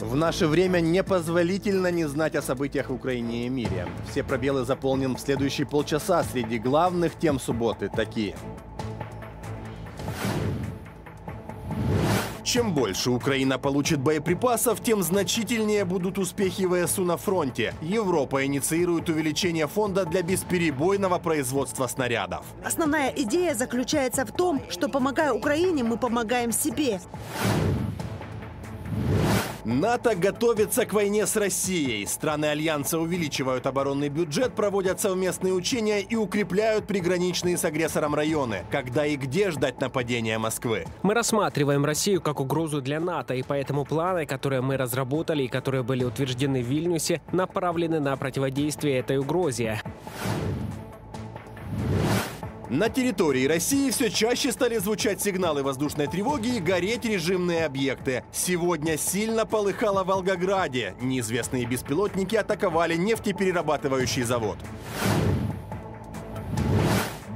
В наше время непозволительно не знать о событиях в Украине и мире. Все пробелы заполнен в следующие полчаса среди главных тем субботы такие. Чем больше Украина получит боеприпасов, тем значительнее будут успехи ВСУ на фронте. Европа инициирует увеличение фонда для бесперебойного производства снарядов. Основная идея заключается в том, что помогая Украине, мы помогаем себе. НАТО готовится к войне с Россией. Страны Альянса увеличивают оборонный бюджет, проводят совместные учения и укрепляют приграничные с агрессором районы. Когда и где ждать нападения Москвы? Мы рассматриваем Россию как угрозу для НАТО, и поэтому планы, которые мы разработали и которые были утверждены в Вильнюсе, направлены на противодействие этой угрозе. На территории России все чаще стали звучать сигналы воздушной тревоги и гореть режимные объекты. Сегодня сильно полыхало в Волгограде. Неизвестные беспилотники атаковали нефтеперерабатывающий завод.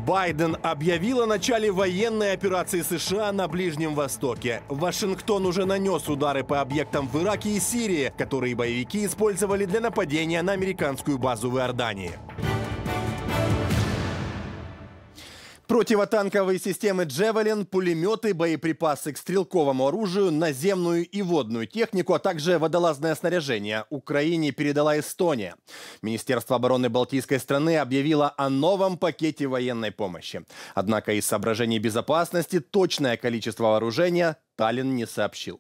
Байден объявил о начале военной операции США на Ближнем Востоке. Вашингтон уже нанес удары по объектам в Ираке и Сирии, которые боевики использовали для нападения на американскую базу в Иордании. Противотанковые системы «Джевелин», пулеметы, боеприпасы к стрелковому оружию, наземную и водную технику, а также водолазное снаряжение Украине передала Эстония. Министерство обороны Балтийской страны объявило о новом пакете военной помощи. Однако из соображений безопасности точное количество вооружения Таллин не сообщил.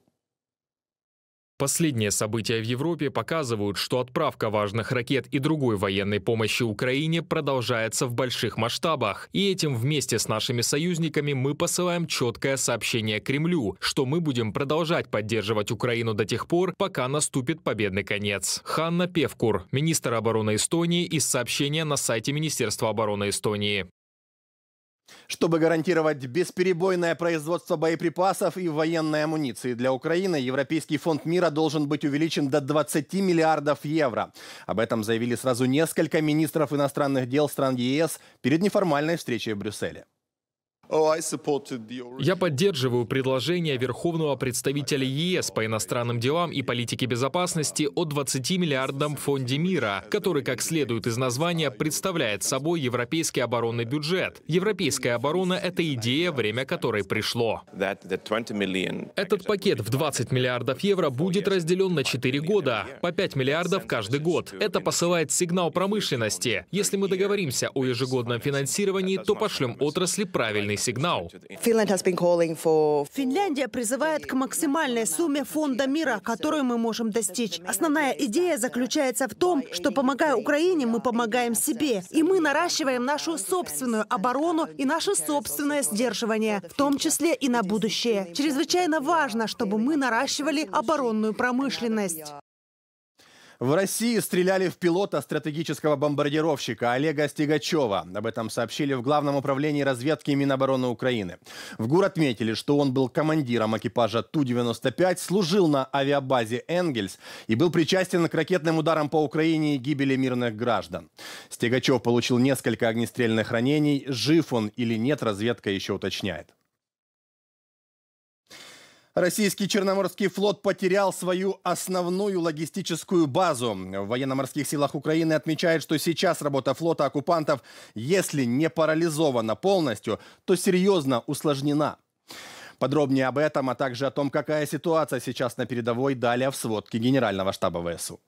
Последние события в Европе показывают, что отправка важных ракет и другой военной помощи Украине продолжается в больших масштабах. И этим вместе с нашими союзниками мы посылаем четкое сообщение Кремлю, что мы будем продолжать поддерживать Украину до тех пор, пока наступит победный конец. Ханна Певкур, министр обороны Эстонии из сообщения на сайте Министерства обороны Эстонии. Чтобы гарантировать бесперебойное производство боеприпасов и военной амуниции для Украины, Европейский фонд мира должен быть увеличен до 20 миллиардов евро. Об этом заявили сразу несколько министров иностранных дел стран ЕС перед неформальной встречей в Брюсселе. Oh, Я поддерживаю предложение Верховного представителя ЕС по иностранным делам и политике безопасности о 20 миллиардном фонде мира, который, как следует из названия, представляет собой европейский оборонный бюджет. Европейская оборона — это идея, время которой пришло. Этот пакет в 20 миллиардов евро будет разделен на 4 года, по 5 миллиардов каждый год. Это посылает сигнал промышленности. Если мы договоримся о ежегодном финансировании, то пошлем отрасли правильный сигнал. Финляндия призывает к максимальной сумме фонда мира, которую мы можем достичь. Основная идея заключается в том, что помогая Украине, мы помогаем себе. И мы наращиваем нашу собственную оборону и наше собственное сдерживание, в том числе и на будущее. Чрезвычайно важно, чтобы мы наращивали оборонную промышленность. В России стреляли в пилота стратегического бомбардировщика Олега Стегачева. Об этом сообщили в Главном управлении разведки и Минобороны Украины. В ГУР отметили, что он был командиром экипажа Ту-95, служил на авиабазе «Энгельс» и был причастен к ракетным ударам по Украине и гибели мирных граждан. Стегачев получил несколько огнестрельных ранений. Жив он или нет, разведка еще уточняет. Российский Черноморский флот потерял свою основную логистическую базу. В военно-морских силах Украины отмечают, что сейчас работа флота оккупантов, если не парализована полностью, то серьезно усложнена. Подробнее об этом, а также о том, какая ситуация сейчас на передовой, далее в сводке Генерального штаба ВСУ.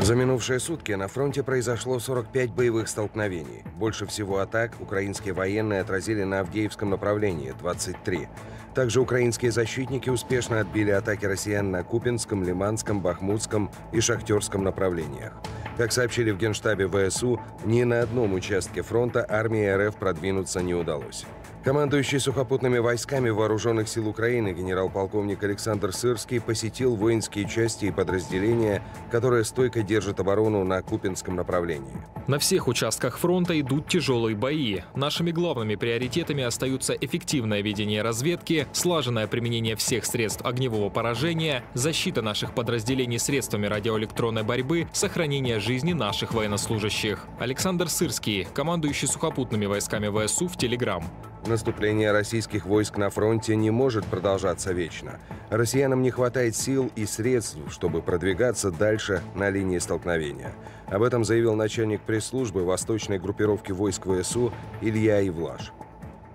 За минувшие сутки на фронте произошло 45 боевых столкновений. Больше всего атак украинские военные отразили на Авдеевском направлении – 23. Также украинские защитники успешно отбили атаки россиян на Купинском, Лиманском, Бахмутском и Шахтерском направлениях. Как сообщили в Генштабе ВСУ, ни на одном участке фронта армии РФ продвинуться не удалось. Командующий сухопутными войсками Вооруженных сил Украины генерал-полковник Александр Сырский посетил воинские части и подразделения, которые стойко держат оборону на Купинском направлении. На всех участках фронта идут тяжелые бои. Нашими главными приоритетами остаются эффективное ведение разведки, слаженное применение всех средств огневого поражения, защита наших подразделений средствами радиоэлектронной борьбы, сохранение жизни наших военнослужащих. Александр Сырский, командующий сухопутными войсками ВСУ в Телеграм. Наступление российских войск на фронте не может продолжаться вечно. Россиянам не хватает сил и средств, чтобы продвигаться дальше на линии столкновения. Об этом заявил начальник пресс-службы восточной группировки войск ВСУ Илья Ивлаш.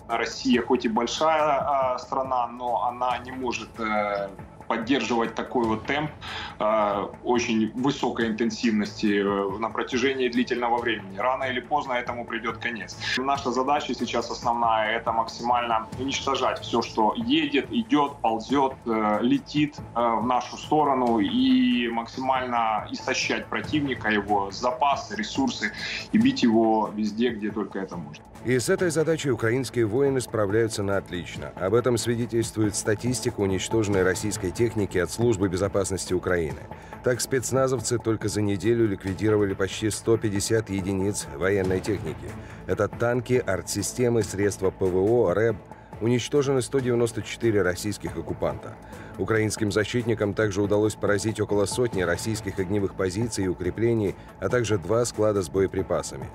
Россия хоть и большая а, страна, но она не может э, поддерживать такой вот темп э, очень высокой интенсивности э, на протяжении длительного времени. Рано или поздно этому придет конец. Наша задача сейчас основная — это максимально уничтожать все, что едет, идет, ползет, э, летит э, в нашу сторону и максимально истощать противника, его запасы, ресурсы и бить его везде, где только это можно. И с этой задачей украинские воины справляются на отлично. Об этом свидетельствует статистика уничтоженной российской техники от Службы безопасности Украины. Так, спецназовцы только за неделю ликвидировали почти 150 единиц военной техники. Это танки, артсистемы, средства ПВО, РЭБ – уничтожены 194 российских оккупанта. Украинским защитникам также удалось поразить около сотни российских огневых позиций и укреплений, а также два склада с боеприпасами.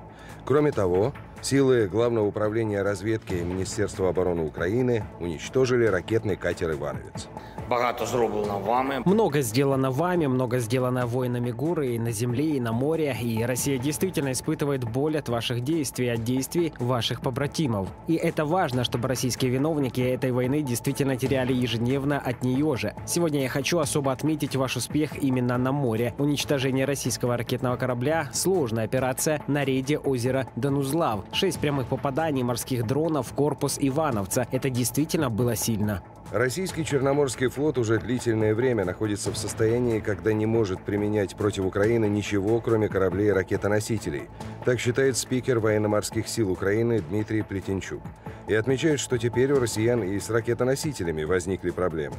Кроме того, силы Главного управления разведки Министерства обороны Украины уничтожили ракетный катер «Ивановец». Багато зроблено вами. Много сделано вами, много сделано воинами Гуры и на земле, и на море. И Россия действительно испытывает боль от ваших действий, от действий ваших побратимов. И это важно, чтобы российские виновники этой войны действительно теряли ежедневно от нее же. Сегодня я хочу особо отметить ваш успех именно на море. Уничтожение российского ракетного корабля – сложная операция на рейде озера Данузлав. Шесть прямых попаданий морских дронов в корпус Ивановца. Это действительно было сильно. Российский Черноморский флот уже длительное время находится в состоянии, когда не может применять против Украины ничего, кроме кораблей и ракетоносителей. Так считает спикер военно-морских сил Украины Дмитрий Плетенчук. И отмечает, что теперь у россиян и с ракетоносителями возникли проблемы.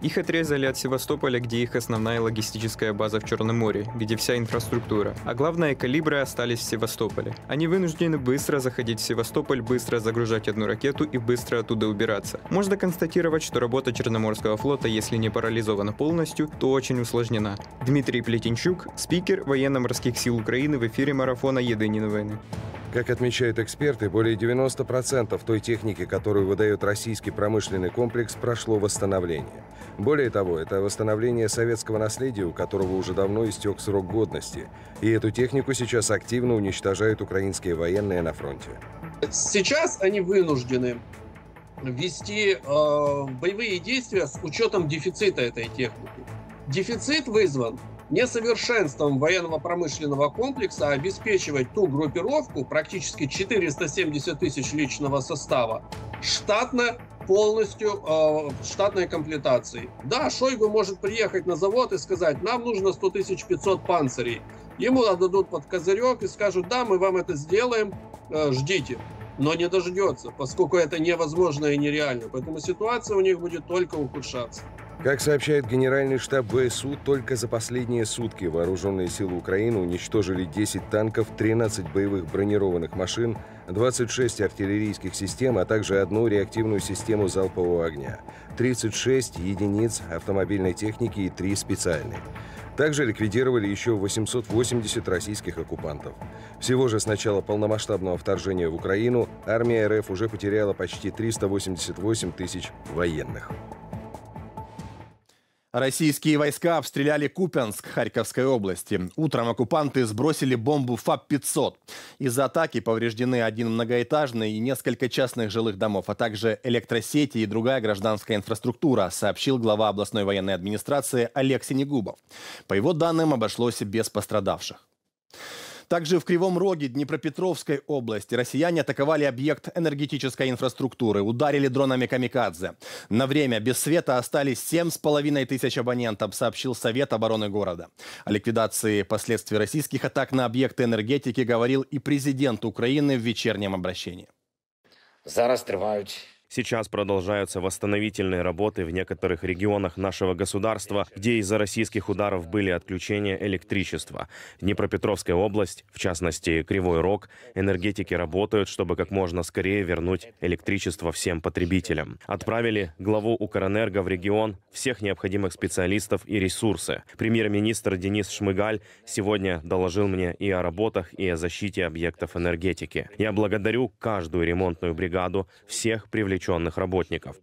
Их отрезали от Севастополя, где их основная логистическая база в Черном море, где вся инфраструктура. А главное, калибры остались в Севастополе. Они вынуждены быстро заходить в Севастополь, быстро загружать одну ракету и быстро оттуда убираться. Можно констатировать, что работа Черноморского флота, если не парализована полностью, то очень усложнена. Дмитрий Плетенчук, спикер военно-морских сил Украины в эфире марафона «Едині войны. Как отмечают эксперты, более 90% той техники, которую выдает российский промышленный комплекс, прошло восстановление. Более того, это восстановление советского наследия, у которого уже давно истек срок годности. И эту технику сейчас активно уничтожают украинские военные на фронте. Сейчас они вынуждены вести э, боевые действия с учетом дефицита этой техники. Дефицит вызван несовершенством военно-промышленного комплекса а обеспечивать ту группировку, практически 470 тысяч личного состава, штатно полностью э, штатной комплектации. Да, Шойгу может приехать на завод и сказать, нам нужно 100 тысяч 500 панцирей. Ему отдадут под козырек и скажут, да, мы вам это сделаем, э, ждите. Но не дождется, поскольку это невозможно и нереально. Поэтому ситуация у них будет только ухудшаться. Как сообщает Генеральный штаб ВСУ, только за последние сутки вооруженные силы Украины уничтожили 10 танков, 13 боевых бронированных машин, 26 артиллерийских систем, а также одну реактивную систему залпового огня, 36 единиц автомобильной техники и 3 специальные. Также ликвидировали еще 880 российских оккупантов. Всего же с начала полномасштабного вторжения в Украину армия РФ уже потеряла почти 388 тысяч военных. Российские войска обстреляли Купянск Харьковской области. Утром оккупанты сбросили бомбу ФАП-500. Из-за атаки повреждены один многоэтажный и несколько частных жилых домов, а также электросети и другая гражданская инфраструктура, сообщил глава областной военной администрации Олег Синегубов. По его данным, обошлось без пострадавших. Также в Кривом Роге Днепропетровской области россияне атаковали объект энергетической инфраструктуры, ударили дронами «Камикадзе». На время без света остались 7,5 тысяч абонентов, сообщил Совет обороны города. О ликвидации последствий российских атак на объекты энергетики говорил и президент Украины в вечернем обращении. Зараз тривають Сейчас продолжаются восстановительные работы в некоторых регионах нашего государства, где из-за российских ударов были отключения электричества. Днепропетровская область, в частности Кривой Рог, энергетики работают, чтобы как можно скорее вернуть электричество всем потребителям. Отправили главу Укрэнерго в регион всех необходимых специалистов и ресурсы. Премьер-министр Денис Шмыгаль сегодня доложил мне и о работах, и о защите объектов энергетики. Я благодарю каждую ремонтную бригаду, всех привлеченных обреченных работников.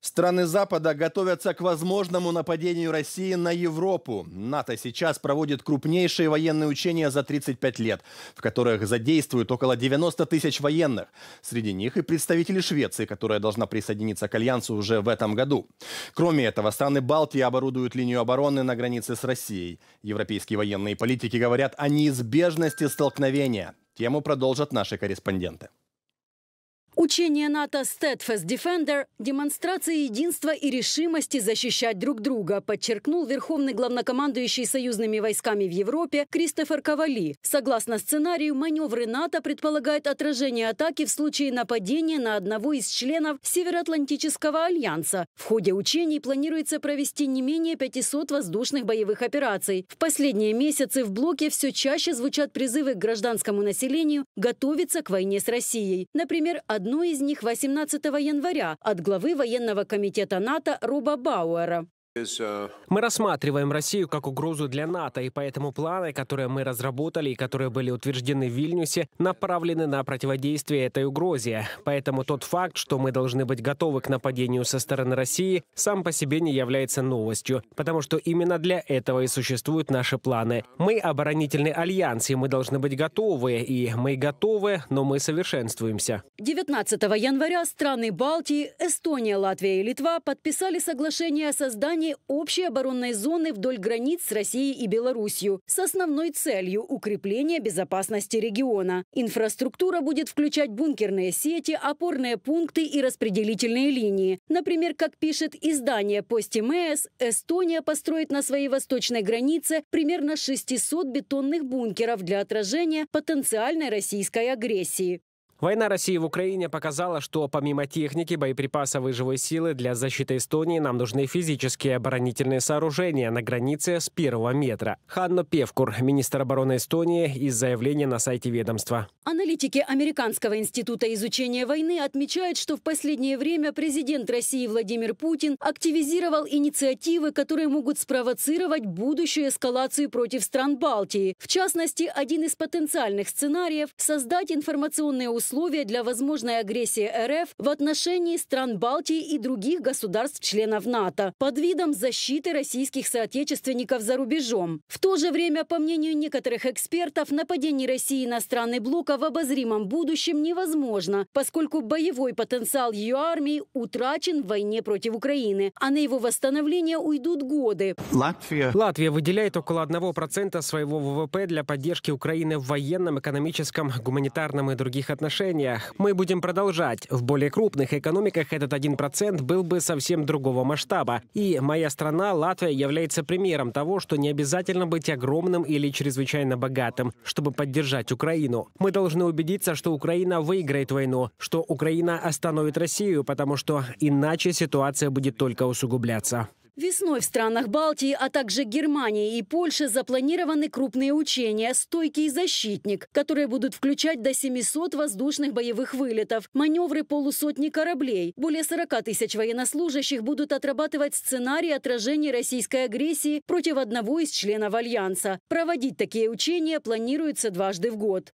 Страны Запада готовятся к возможному нападению России на Европу. НАТО сейчас проводит крупнейшие военные учения за 35 лет, в которых задействуют около 90 тысяч военных. Среди них и представители Швеции, которая должна присоединиться к Альянсу уже в этом году. Кроме этого, страны Балтии оборудуют линию обороны на границе с Россией. Европейские военные политики говорят о неизбежности столкновения. Тему продолжат наши корреспонденты. Учение НАТО Steadfast Defender – демонстрация единства и решимости защищать друг друга, подчеркнул верховный главнокомандующий союзными войсками в Европе Кристофер Ковали. Согласно сценарию, маневры НАТО предполагают отражение атаки в случае нападения на одного из членов Североатлантического альянса. В ходе учений планируется провести не менее 500 воздушных боевых операций. В последние месяцы в блоке все чаще звучат призывы к гражданскому населению готовиться к войне с Россией. Например, одна одну из них 18 января от главы военного комитета НАТО Руба Бауэра. Uh, мы рассматриваем Россию как угрозу для НАТО, и поэтому планы, которые мы разработали и которые были утверждены в Вильнюсе, направлены на противодействие этой угрозе. Поэтому тот факт, что мы должны быть готовы к нападению со стороны России, сам по себе не является новостью, потому что именно для этого и существуют наши планы. Мы оборонительный альянс, и мы должны быть готовы, и мы готовы, но мы совершенствуемся. 19 января страны Балтии, Эстония, Латвия и Литва подписали соглашение о создании создании общей оборонной зоны вдоль границ с Россией и Беларусью с основной целью укрепления безопасности региона. Инфраструктура будет включать бункерные сети, опорные пункты и распределительные линии. Например, как пишет издание «Постимэс», Эстония построит на своей восточной границе примерно 600 бетонных бункеров для отражения потенциальной российской агрессии. Война России в Украине показала, что помимо техники, боеприпасов и живой силы для защиты Эстонии нам нужны физические оборонительные сооружения на границе с первого метра. Ханно Певкур, министр обороны Эстонии, из заявления на сайте ведомства. Аналитики Американского института изучения войны отмечают, что в последнее время президент России Владимир Путин активизировал инициативы, которые могут спровоцировать будущую эскалацию против стран Балтии. В частности, один из потенциальных сценариев – создать информационные условия условия для возможной агрессии РФ в отношении стран Балтии и других государств-членов НАТО под видом защиты российских соотечественников за рубежом. В то же время, по мнению некоторых экспертов, нападение России на страны блока в обозримом будущем невозможно, поскольку боевой потенциал ее армии утрачен в войне против Украины, а на его восстановление уйдут годы. Латвия, Латвия выделяет около 1% своего ВВП для поддержки Украины в военном, экономическом, гуманитарном и других отношениях отношениях. Мы будем продолжать. В более крупных экономиках этот 1% был бы совсем другого масштаба. И моя страна, Латвия, является примером того, что не обязательно быть огромным или чрезвычайно богатым, чтобы поддержать Украину. Мы должны убедиться, что Украина выиграет войну, что Украина остановит Россию, потому что иначе ситуация будет только усугубляться. Весной в странах Балтии, а также Германии и Польши запланированы крупные учения «Стойкий защитник», которые будут включать до 700 воздушных боевых вылетов, маневры полусотни кораблей. Более 40 тысяч военнослужащих будут отрабатывать сценарий отражения российской агрессии против одного из членов Альянса. Проводить такие учения планируется дважды в год.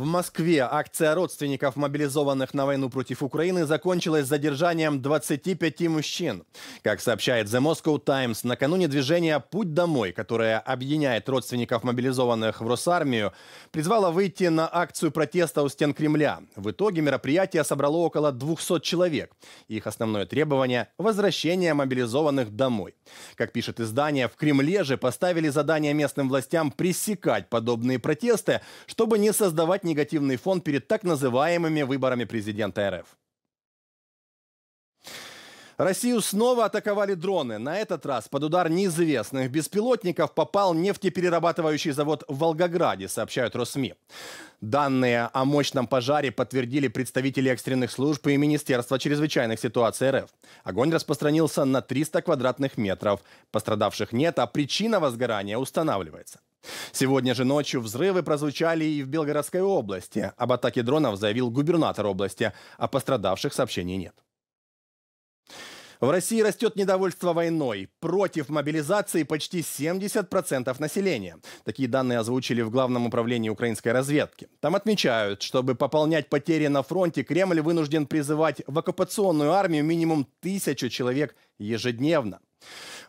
В Москве акция родственников, мобилизованных на войну против Украины, закончилась задержанием 25 мужчин. Как сообщает The Moscow Times, накануне движения «Путь домой», которое объединяет родственников мобилизованных в Росармию, призвало выйти на акцию протеста у стен Кремля. В итоге мероприятие собрало около 200 человек. Их основное требование – возвращение мобилизованных домой. Как пишет издание, в Кремле же поставили задание местным властям пресекать подобные протесты, чтобы не создавать негативный фон перед так называемыми выборами президента РФ. Россию снова атаковали дроны. На этот раз под удар неизвестных беспилотников попал нефтеперерабатывающий завод в Волгограде, сообщают Росми. Данные о мощном пожаре подтвердили представители экстренных служб и Министерства чрезвычайных ситуаций РФ. Огонь распространился на 300 квадратных метров. Пострадавших нет, а причина возгорания устанавливается. Сегодня же ночью взрывы прозвучали и в Белгородской области. Об атаке дронов заявил губернатор области, а пострадавших сообщений нет. В России растет недовольство войной. Против мобилизации почти 70% населения. Такие данные озвучили в Главном управлении украинской разведки. Там отмечают, чтобы пополнять потери на фронте, Кремль вынужден призывать в оккупационную армию минимум тысячу человек ежедневно.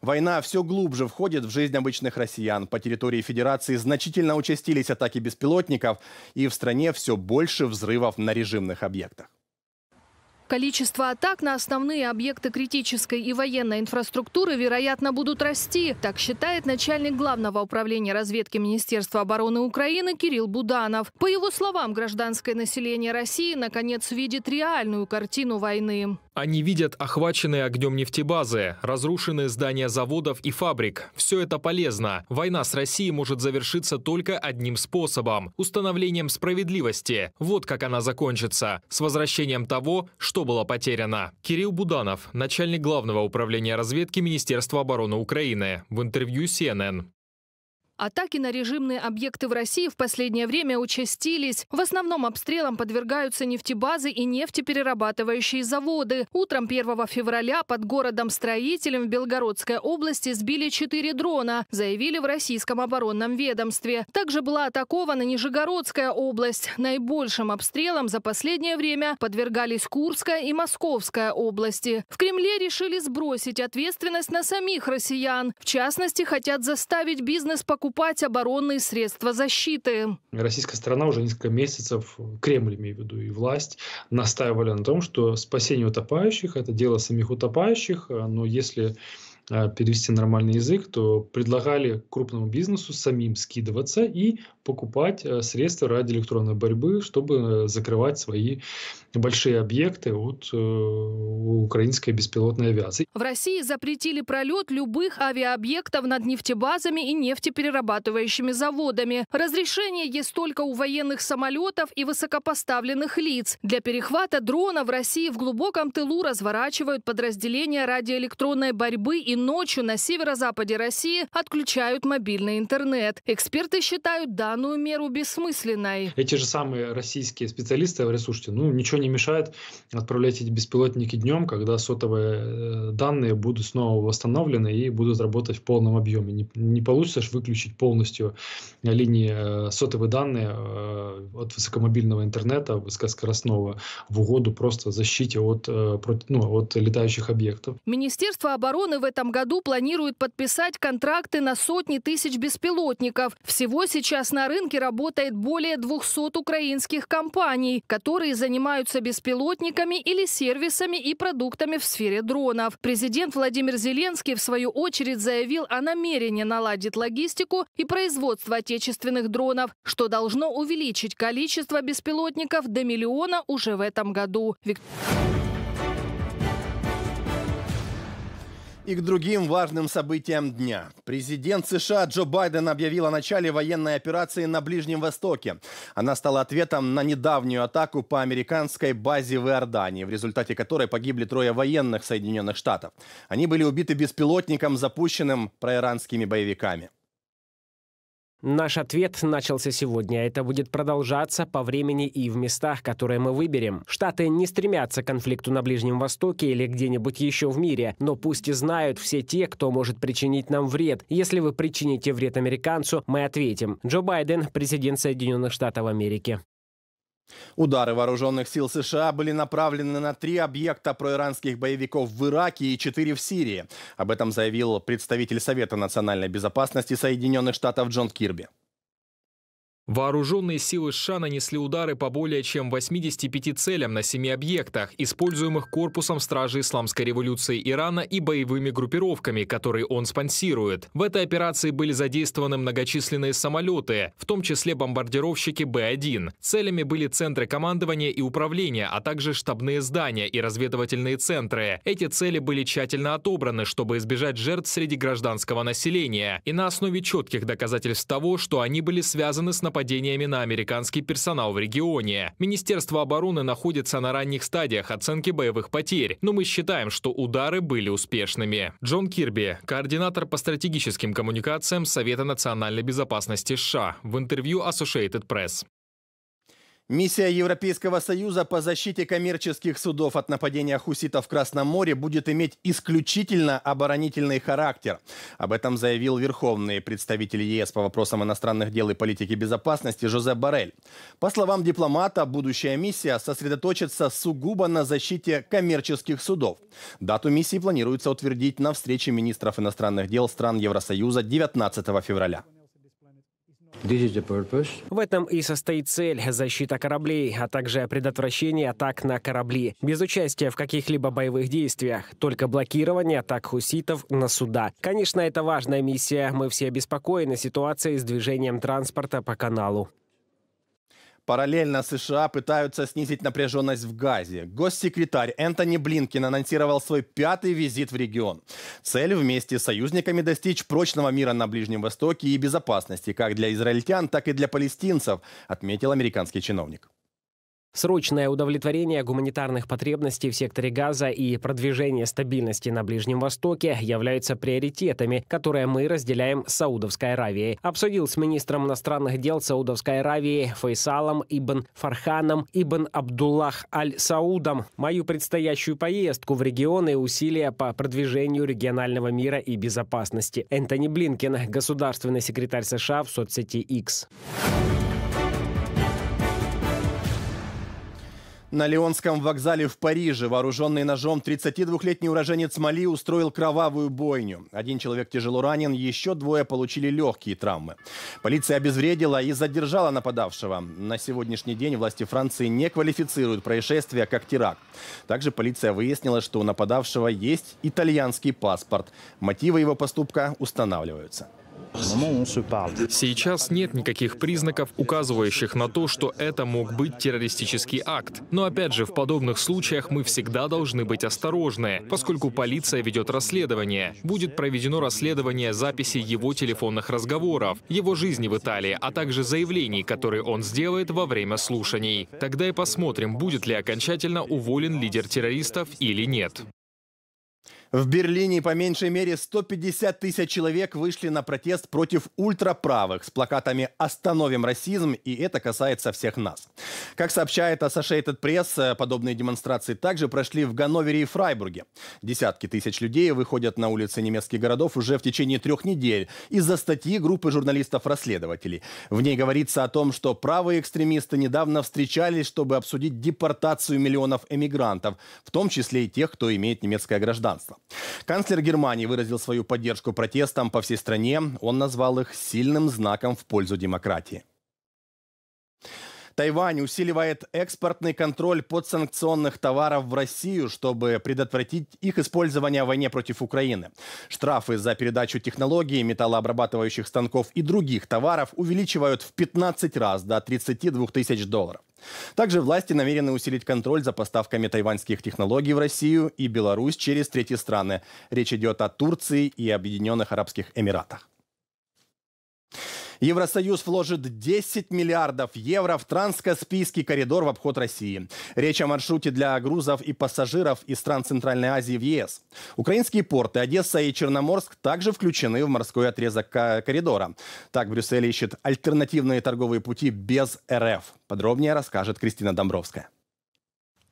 Война все глубже входит в жизнь обычных россиян. По территории Федерации значительно участились атаки беспилотников, и в стране все больше взрывов на режимных объектах. Количество атак на основные объекты критической и военной инфраструктуры, вероятно, будут расти. Так считает начальник Главного управления разведки Министерства обороны Украины Кирилл Буданов. По его словам, гражданское население России наконец видит реальную картину войны. Они видят охваченные огнем нефтебазы, разрушенные здания заводов и фабрик. Все это полезно. Война с Россией может завершиться только одним способом – установлением справедливости. Вот как она закончится. С возвращением того, что что было потеряно. Кирилл Буданов, начальник Главного управления разведки Министерства обороны Украины, в интервью CNN. Атаки на режимные объекты в России в последнее время участились. В основном обстрелам подвергаются нефтебазы и нефтеперерабатывающие заводы. Утром 1 февраля под городом-строителем в Белгородской области сбили 4 дрона, заявили в российском оборонном ведомстве. Также была атакована Нижегородская область. Наибольшим обстрелом за последнее время подвергались Курская и Московская области. В Кремле решили сбросить ответственность на самих россиян. В частности, хотят заставить бизнес покупать закупать оборонные средства защиты. Российская сторона уже несколько месяцев, Кремль имею в виду и власть, настаивали на том, что спасение утопающих – это дело самих утопающих, а, но если а, перевести нормальный язык, то предлагали крупному бизнесу самим скидываться и покупать э, средства радиоэлектронной борьбы, чтобы э, закрывать свои большие объекты от э, украинской беспилотной авиации. В России запретили пролет любых авиаобъектов над нефтебазами и нефтеперерабатывающими заводами. Разрешение есть только у военных самолетов и высокопоставленных лиц. Для перехвата дрона в России в глубоком тылу разворачивают подразделения радиоэлектронной борьбы и ночью на северо-западе России отключают мобильный интернет. Эксперты считают, да, данную меру бессмысленной. Эти же самые российские специалисты говорят, слушайте, ну ничего не мешает отправлять эти беспилотники днем, когда сотовые э, данные будут снова восстановлены и будут работать в полном объеме. Не, не получится же выключить полностью линии э, сотовые данные э, от высокомобильного интернета, высокоскоростного, в угоду просто защите от, ну, от летающих объектов. Министерство обороны в этом году планирует подписать контракты на сотни тысяч беспилотников. Всего сейчас на на рынке работает более 200 украинских компаний, которые занимаются беспилотниками или сервисами и продуктами в сфере дронов. Президент Владимир Зеленский, в свою очередь, заявил о намерении наладить логистику и производство отечественных дронов, что должно увеличить количество беспилотников до миллиона уже в этом году. Виктор... И к другим важным событиям дня. Президент США Джо Байден объявил о начале военной операции на Ближнем Востоке. Она стала ответом на недавнюю атаку по американской базе в Иордании, в результате которой погибли трое военных Соединенных Штатов. Они были убиты беспилотником, запущенным проиранскими боевиками. Наш ответ начался сегодня. Это будет продолжаться по времени и в местах, которые мы выберем. Штаты не стремятся к конфликту на Ближнем Востоке или где-нибудь еще в мире, но пусть и знают все те, кто может причинить нам вред. Если вы причините вред американцу, мы ответим. Джо Байден, президент Соединенных Штатов Америки. Удары вооруженных сил США были направлены на три объекта проиранских боевиков в Ираке и четыре в Сирии. Об этом заявил представитель Совета национальной безопасности Соединенных Штатов Джон Кирби. Вооруженные силы США нанесли удары по более чем 85 целям на семи объектах, используемых корпусом Стражи Исламской революции Ирана и боевыми группировками, которые он спонсирует. В этой операции были задействованы многочисленные самолеты, в том числе бомбардировщики Б-1. Целями были центры командования и управления, а также штабные здания и разведывательные центры. Эти цели были тщательно отобраны, чтобы избежать жертв среди гражданского населения и на основе четких доказательств того, что они были связаны с нападениями на американский персонал в регионе. Министерство обороны находится на ранних стадиях оценки боевых потерь, но мы считаем, что удары были успешными. Джон Кирби, координатор по стратегическим коммуникациям Совета национальной безопасности США, в интервью Associated Press. Миссия Европейского Союза по защите коммерческих судов от нападения хуситов в Красном море будет иметь исключительно оборонительный характер. Об этом заявил верховный представитель ЕС по вопросам иностранных дел и политики безопасности Жозе Барель. По словам дипломата, будущая миссия сосредоточится сугубо на защите коммерческих судов. Дату миссии планируется утвердить на встрече министров иностранных дел стран Евросоюза 19 февраля. В этом и состоит цель – защита кораблей, а также предотвращение атак на корабли, без участия в каких-либо боевых действиях, только блокирование атак хуситов на суда. Конечно, это важная миссия. Мы все обеспокоены ситуацией с движением транспорта по каналу. Параллельно США пытаются снизить напряженность в Газе. Госсекретарь Энтони Блинкин анонсировал свой пятый визит в регион. Цель вместе с союзниками достичь прочного мира на Ближнем Востоке и безопасности как для израильтян, так и для палестинцев, отметил американский чиновник. Срочное удовлетворение гуманитарных потребностей в секторе Газа и продвижение стабильности на Ближнем Востоке являются приоритетами, которые мы разделяем с Саудовской Аравией. Обсудил с министром иностранных дел Саудовской Аравии Фейсалом Ибн Фарханом Ибн Абдуллах Аль-Саудом мою предстоящую поездку в регион и усилия по продвижению регионального мира и безопасности. Энтони Блинкен, государственный секретарь США в соцсети X. На Лионском вокзале в Париже вооруженный ножом 32-летний уроженец Мали устроил кровавую бойню. Один человек тяжело ранен, еще двое получили легкие травмы. Полиция обезвредила и задержала нападавшего. На сегодняшний день власти Франции не квалифицируют происшествие как теракт. Также полиция выяснила, что у нападавшего есть итальянский паспорт. Мотивы его поступка устанавливаются. Сейчас нет никаких признаков, указывающих на то, что это мог быть террористический акт. Но опять же, в подобных случаях мы всегда должны быть осторожны, поскольку полиция ведет расследование. Будет проведено расследование записи его телефонных разговоров, его жизни в Италии, а также заявлений, которые он сделает во время слушаний. Тогда и посмотрим, будет ли окончательно уволен лидер террористов или нет. В Берлине по меньшей мере 150 тысяч человек вышли на протест против ультраправых с плакатами «Остановим расизм», и это касается всех нас. Как сообщает Associated Press, э, подобные демонстрации также прошли в Ганновере и Фрайбурге. Десятки тысяч людей выходят на улицы немецких городов уже в течение трех недель из-за статьи группы журналистов-расследователей. В ней говорится о том, что правые экстремисты недавно встречались, чтобы обсудить депортацию миллионов эмигрантов, в том числе и тех, кто имеет немецкое гражданство. Канцлер Германии выразил свою поддержку протестам по всей стране. Он назвал их сильным знаком в пользу демократии. Тайвань усиливает экспортный контроль подсанкционных товаров в Россию, чтобы предотвратить их использование в войне против Украины. Штрафы за передачу технологий, металлообрабатывающих станков и других товаров увеличивают в 15 раз до 32 тысяч долларов. Также власти намерены усилить контроль за поставками тайваньских технологий в Россию и Беларусь через третьи страны. Речь идет о Турции и Объединенных Арабских Эмиратах. Евросоюз вложит 10 миллиардов евро в транскаспийский коридор в обход России. Речь о маршруте для грузов и пассажиров из стран Центральной Азии в ЕС. Украинские порты Одесса и Черноморск также включены в морской отрезок коридора. Так Брюссель ищет альтернативные торговые пути без РФ. Подробнее расскажет Кристина Домбровская.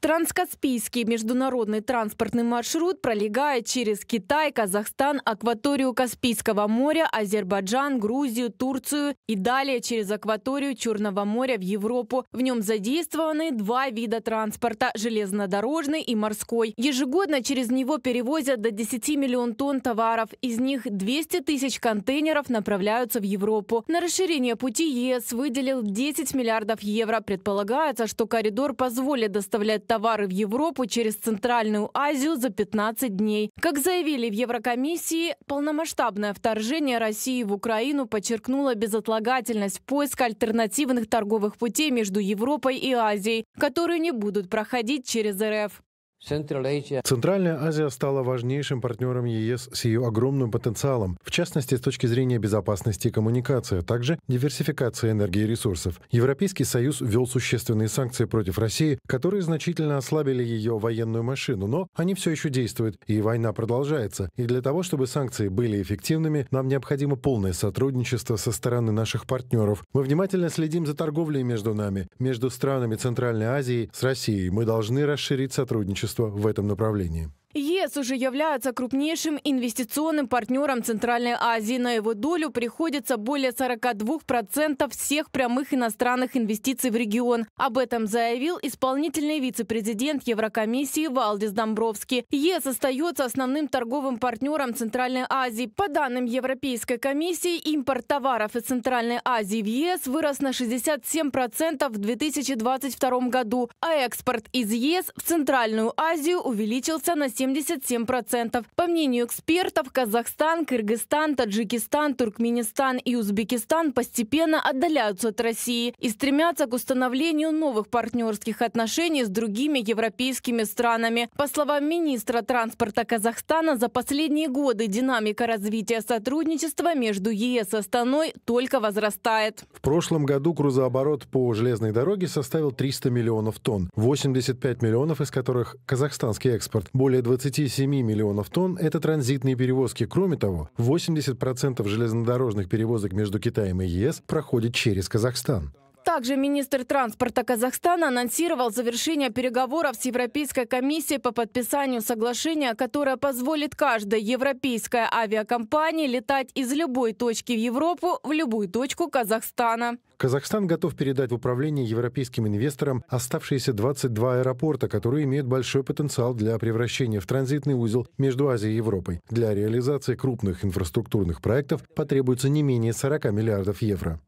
Транскаспийский международный транспортный маршрут пролегает через Китай, Казахстан, акваторию Каспийского моря, Азербайджан, Грузию, Турцию и далее через акваторию Черного моря в Европу. В нем задействованы два вида транспорта – железнодорожный и морской. Ежегодно через него перевозят до 10 миллион тонн товаров. Из них 200 тысяч контейнеров направляются в Европу. На расширение пути ЕС выделил 10 миллиардов евро. Предполагается, что коридор позволит доставлять товары в Европу через Центральную Азию за 15 дней. Как заявили в Еврокомиссии, полномасштабное вторжение России в Украину подчеркнуло безотлагательность поиска альтернативных торговых путей между Европой и Азией, которые не будут проходить через РФ. Центральная Азия стала важнейшим партнером ЕС с ее огромным потенциалом, в частности с точки зрения безопасности и коммуникации, а также диверсификации энергии и ресурсов. Европейский Союз ввел существенные санкции против России, которые значительно ослабили ее военную машину, но они все еще действуют, и война продолжается. И для того, чтобы санкции были эффективными, нам необходимо полное сотрудничество со стороны наших партнеров. Мы внимательно следим за торговлей между нами, между странами Центральной Азии с Россией. Мы должны расширить сотрудничество творчество в этом направлении. ЕС уже является крупнейшим инвестиционным партнером Центральной Азии. На его долю приходится более 42% всех прямых иностранных инвестиций в регион. Об этом заявил исполнительный вице-президент Еврокомиссии Валдис Домбровский. ЕС остается основным торговым партнером Центральной Азии. По данным Европейской комиссии, импорт товаров из Центральной Азии в ЕС вырос на 67% в 2022 году, а экспорт из ЕС в Центральную Азию увеличился на 70%. 77%. По мнению экспертов, Казахстан, Кыргызстан, Таджикистан, Туркменистан и Узбекистан постепенно отдаляются от России и стремятся к установлению новых партнерских отношений с другими европейскими странами. По словам министра транспорта Казахстана, за последние годы динамика развития сотрудничества между ЕС и Астаной только возрастает. В прошлом году грузооборот по железной дороге составил 300 миллионов тонн, 85 миллионов из которых казахстанский экспорт. Более 27 миллионов тонн – это транзитные перевозки. Кроме того, 80% железнодорожных перевозок между Китаем и ЕС проходит через Казахстан. Также министр транспорта Казахстана анонсировал завершение переговоров с Европейской комиссией по подписанию соглашения, которое позволит каждой европейской авиакомпании летать из любой точки в Европу в любую точку Казахстана. Казахстан готов передать в управление европейским инвесторам оставшиеся 22 аэропорта, которые имеют большой потенциал для превращения в транзитный узел между Азией и Европой. Для реализации крупных инфраструктурных проектов потребуется не менее 40 миллиардов евро.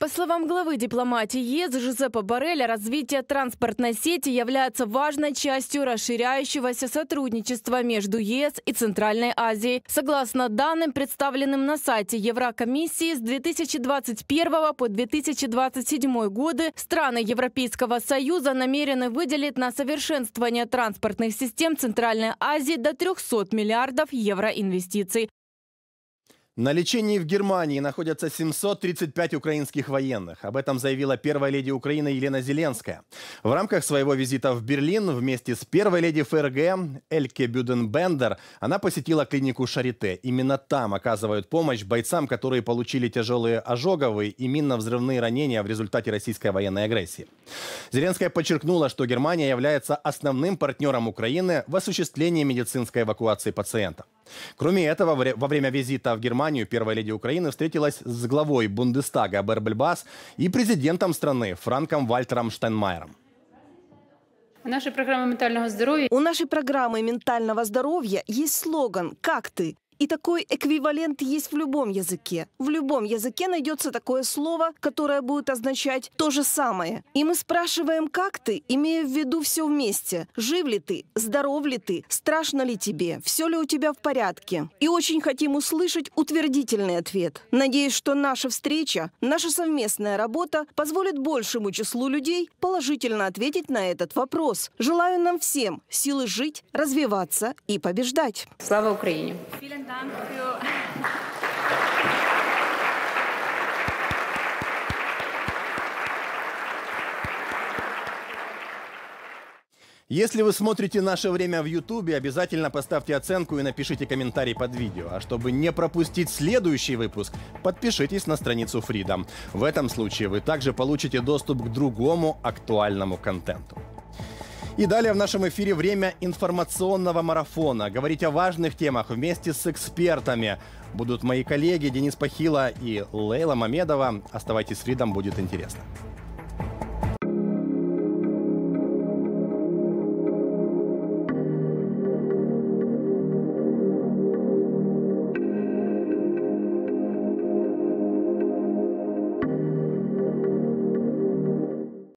По словам главы дипломатии ЕС Жузепа Барреля, развитие транспортной сети является важной частью расширяющегося сотрудничества между ЕС и Центральной Азией. Согласно данным, представленным на сайте Еврокомиссии, с 2021 по 2027 годы страны Европейского Союза намерены выделить на совершенствование транспортных систем Центральной Азии до 300 миллиардов евро инвестиций. На лечении в Германии находятся 735 украинских военных. Об этом заявила первая леди Украины Елена Зеленская. В рамках своего визита в Берлин вместе с первой леди ФРГ Эльке Бюденбендер она посетила клинику Шарите. Именно там оказывают помощь бойцам, которые получили тяжелые ожоговые и минно-взрывные ранения в результате российской военной агрессии. Зеленская подчеркнула, что Германия является основным партнером Украины в осуществлении медицинской эвакуации пациентов. Кроме этого, во время визита в Германию первая леди Украины встретилась с главой Бундестага Бербельбас и президентом страны Франком Вальтером Штайнмайером. У нашей программы ментального здоровья. У нашей программы ментального здоровья есть слоган «Как ты?». И такой эквивалент есть в любом языке. В любом языке найдется такое слово, которое будет означать то же самое. И мы спрашиваем, как ты, имея в виду все вместе. Жив ли ты? Здоров ли ты? Страшно ли тебе? Все ли у тебя в порядке? И очень хотим услышать утвердительный ответ. Надеюсь, что наша встреча, наша совместная работа позволит большему числу людей положительно ответить на этот вопрос. Желаю нам всем силы жить, развиваться и побеждать. Слава Украине! Dank Если вы смотрите наше время в Ютубе, обязательно поставьте оценку и напишите комментарий под видео. А чтобы не пропустить следующий выпуск, подпишитесь на страницу Freedom. В этом случае вы также получите доступ к другому актуальному контенту. И далее в нашем эфире время информационного марафона. Говорить о важных темах вместе с экспертами. Будут мои коллеги Денис Пахила и Лейла Мамедова. Оставайтесь с Фридом, будет интересно.